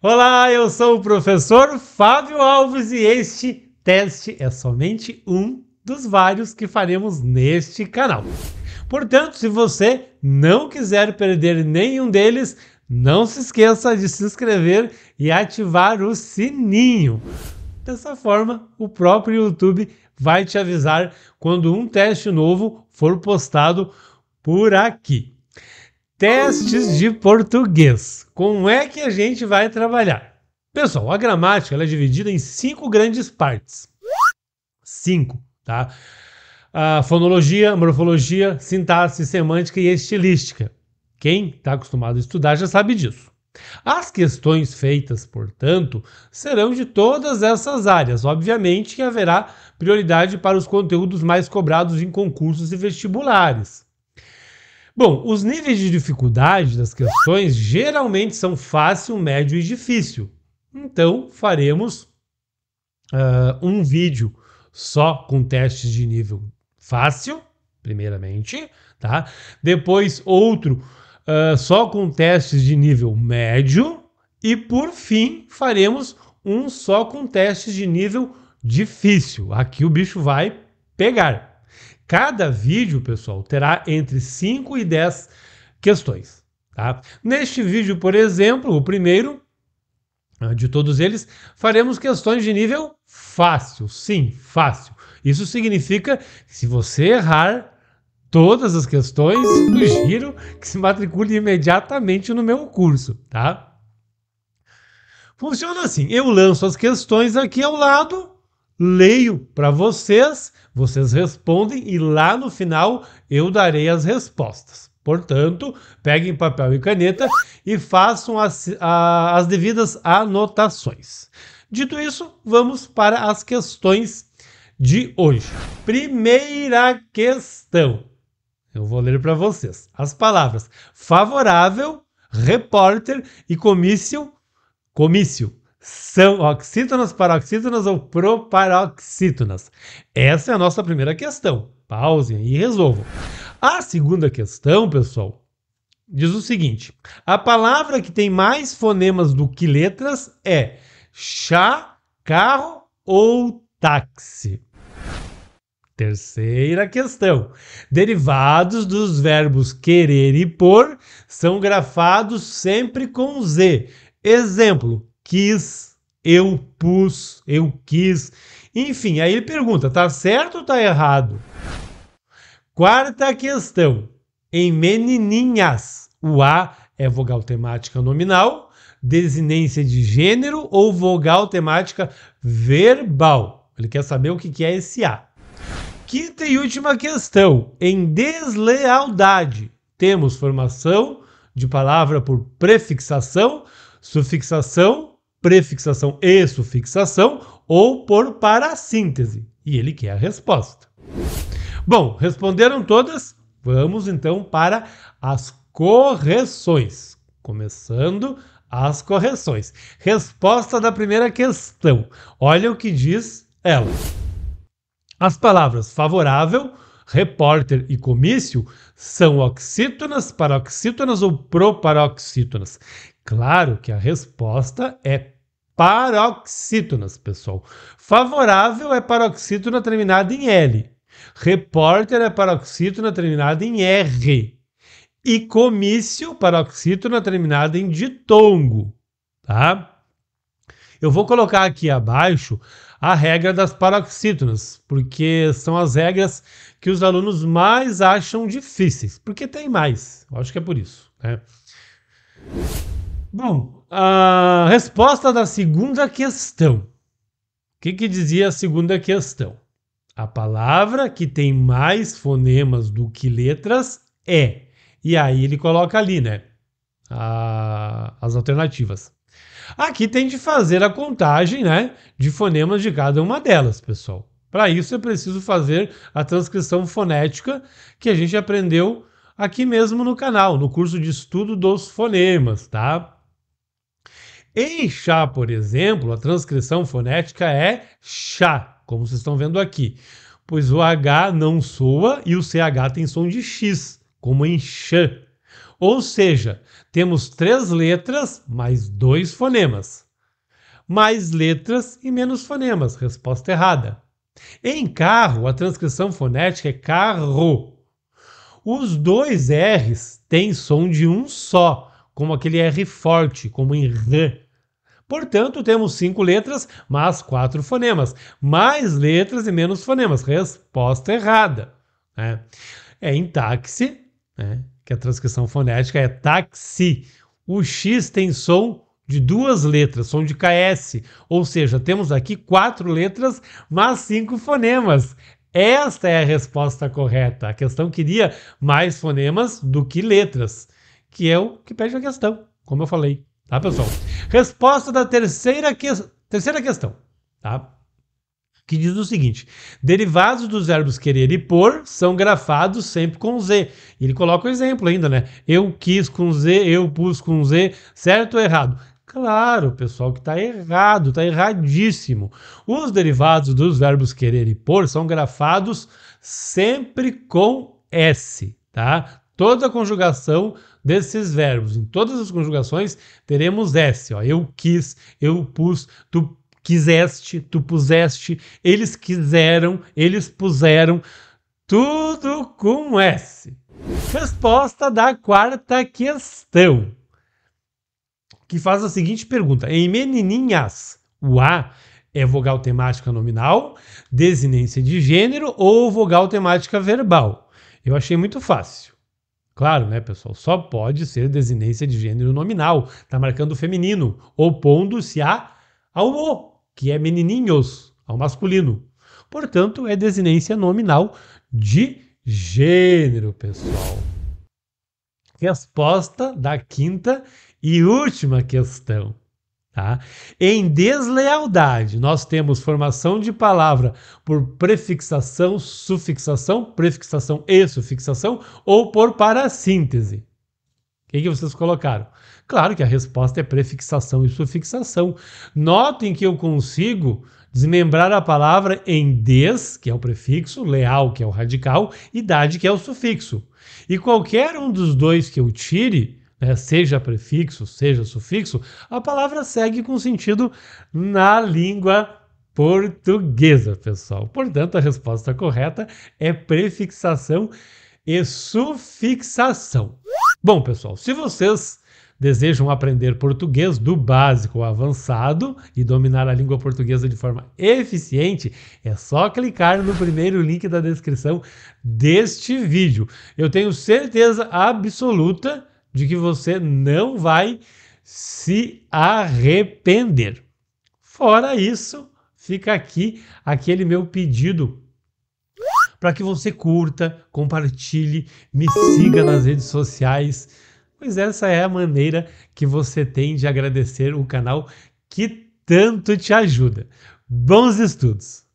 Olá, eu sou o professor Fábio Alves e este teste é somente um dos vários que faremos neste canal. Portanto, se você não quiser perder nenhum deles, não se esqueça de se inscrever e ativar o sininho. Dessa forma, o próprio YouTube vai te avisar quando um teste novo for postado por aqui. Testes de português. Como é que a gente vai trabalhar? Pessoal, a gramática é dividida em cinco grandes partes. Cinco, tá? A fonologia, morfologia, sintaxe, semântica e estilística. Quem está acostumado a estudar já sabe disso. As questões feitas, portanto, serão de todas essas áreas. Obviamente que haverá prioridade para os conteúdos mais cobrados em concursos e vestibulares. Bom, os níveis de dificuldade das questões geralmente são fácil, médio e difícil. Então, faremos uh, um vídeo só com testes de nível fácil, primeiramente, tá? Depois, outro uh, só com testes de nível médio. E, por fim, faremos um só com testes de nível difícil. Aqui o bicho vai pegar, Cada vídeo, pessoal, terá entre 5 e 10 questões. Tá? Neste vídeo, por exemplo, o primeiro ah, de todos eles, faremos questões de nível fácil. Sim, fácil. Isso significa que se você errar todas as questões, sugiro que se matricule imediatamente no meu curso, tá? Funciona assim, eu lanço as questões aqui ao lado leio para vocês, vocês respondem e lá no final eu darei as respostas. Portanto, peguem papel e caneta e façam as, a, as devidas anotações. Dito isso, vamos para as questões de hoje. Primeira questão. Eu vou ler para vocês. As palavras favorável, repórter e comício, comício são oxítonas, paroxítonas ou proparoxítonas? Essa é a nossa primeira questão. Pausem e resolvam. A segunda questão, pessoal, diz o seguinte: a palavra que tem mais fonemas do que letras é chá, carro ou táxi. Terceira questão. Derivados dos verbos querer e pôr são grafados sempre com Z. Exemplo: quis, eu pus, eu quis. Enfim, aí ele pergunta: tá certo ou tá errado? Quarta questão. Em menininhas, o A é vogal temática nominal, desinência de gênero ou vogal temática verbal. Ele quer saber o que é esse A. Quinta e última questão. Em deslealdade, temos formação de palavra por prefixação, sufixação prefixação e sufixação ou por parassíntese. E ele quer é a resposta. Bom, responderam todas? Vamos então para as correções. Começando as correções. Resposta da primeira questão. Olha o que diz ela. As palavras favorável, repórter e comício são oxítonas, paroxítonas ou proparoxítonas? Claro que a resposta é paroxítonas, pessoal. Favorável é paroxítona terminada em L. Repórter é paroxítona terminada em R. E comício, paroxítona terminada em ditongo, tá? Eu vou colocar aqui abaixo a regra das paroxítonas, porque são as regras que os alunos mais acham difíceis, porque tem mais, eu acho que é por isso, né? Bom, a resposta da segunda questão. O que, que dizia a segunda questão? A palavra que tem mais fonemas do que letras é. E aí ele coloca ali, né? A, as alternativas. Aqui tem de fazer a contagem, né? De fonemas de cada uma delas, pessoal. Para isso é preciso fazer a transcrição fonética que a gente aprendeu aqui mesmo no canal, no curso de estudo dos fonemas, tá? Em chá, por exemplo, a transcrição fonética é chá, como vocês estão vendo aqui, pois o H não soa e o CH tem som de X, como em chã. Ou seja, temos três letras mais dois fonemas. Mais letras e menos fonemas. Resposta errada. Em carro, a transcrição fonética é carro. Os dois R's têm som de um só, como aquele R forte, como em R. Portanto, temos cinco letras, mas quatro fonemas. Mais letras e menos fonemas. Resposta errada. Né? É em táxi, né? que a transcrição fonética é táxi. O X tem som de duas letras, som de KS. Ou seja, temos aqui quatro letras, mas cinco fonemas. Esta é a resposta correta. A questão queria mais fonemas do que letras, que é o que pede a questão, como eu falei. Tá, pessoal? Resposta da terceira, que... terceira questão, tá? Que diz o seguinte: derivados dos verbos querer e por são grafados sempre com Z. ele coloca o exemplo ainda, né? Eu quis com Z, eu pus com Z, certo ou errado? Claro, pessoal, que está errado, está erradíssimo. Os derivados dos verbos querer e por são grafados sempre com S, tá? toda a conjugação desses verbos. Em todas as conjugações teremos S. Ó. Eu quis, eu pus, tu quiseste, tu puseste, eles quiseram, eles puseram. Tudo com S. Resposta da quarta questão, que faz a seguinte pergunta: Em menininhas, o A é vogal temática nominal, desinência de gênero ou vogal temática verbal? Eu achei muito fácil. Claro, né, pessoal? Só pode ser desinência de gênero nominal. Está marcando o feminino, opondo-se a ao o, que é menininhos, ao masculino. Portanto, é desinência nominal de gênero, pessoal. Resposta da quinta e última questão. Tá? Em deslealdade, nós temos formação de palavra por prefixação, sufixação, prefixação e sufixação ou por parassíntese. O que, que vocês colocaram? Claro que a resposta é prefixação e sufixação. Notem que eu consigo desmembrar a palavra em des, que é o prefixo, leal, que é o radical, e dade, que é o sufixo. E qualquer um dos dois que eu tire, né, seja prefixo, seja sufixo, a palavra segue com sentido na língua portuguesa, pessoal. Portanto, a resposta correta é prefixação e sufixação. Bom, pessoal, se vocês desejam aprender português do básico ao avançado e dominar a língua portuguesa de forma eficiente, é só clicar no primeiro link da descrição deste vídeo. Eu tenho certeza absoluta de que você não vai se arrepender. Fora isso, fica aqui aquele meu pedido para que você curta, compartilhe, me siga nas redes sociais, pois essa é a maneira que você tem de agradecer o canal que tanto te ajuda. Bons estudos!